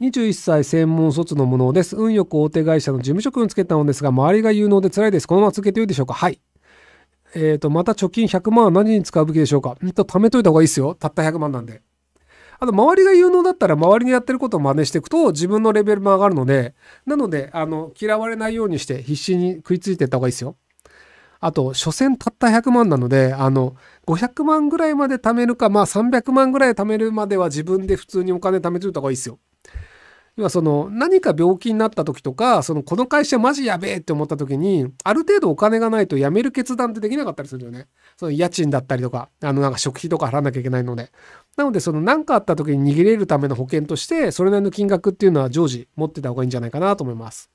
21歳専門卒の無能です。運よく大手会社の事務職をつけたのですが、周りが有能で辛いです。このまま続けてよいでしょうかはい。えっ、ー、と、また貯金100万は何に使うべきでしょうかんと、貯めといた方がいいですよ。たった100万なんで。あと、周りが有能だったら、周りにやってることを真似していくと、自分のレベルも上がるので、なので、あの、嫌われないようにして、必死に食いついていった方がいいですよ。あと、所詮たった100万なので、あの、500万ぐらいまで貯めるか、まあ300万ぐらい貯めるまでは自分で普通にお金貯めといた方がいいですよ。要はその何か病気になった時とかそのこの会社マジやべえって思った時にある程度お金がないと辞める決断ってできなかったりするよねその家賃だったりとかあのなんか食費とか払わなきゃいけないのでなのでその何かあった時に逃げれるための保険としてそれなりの金額っていうのは常時持ってた方がいいんじゃないかなと思います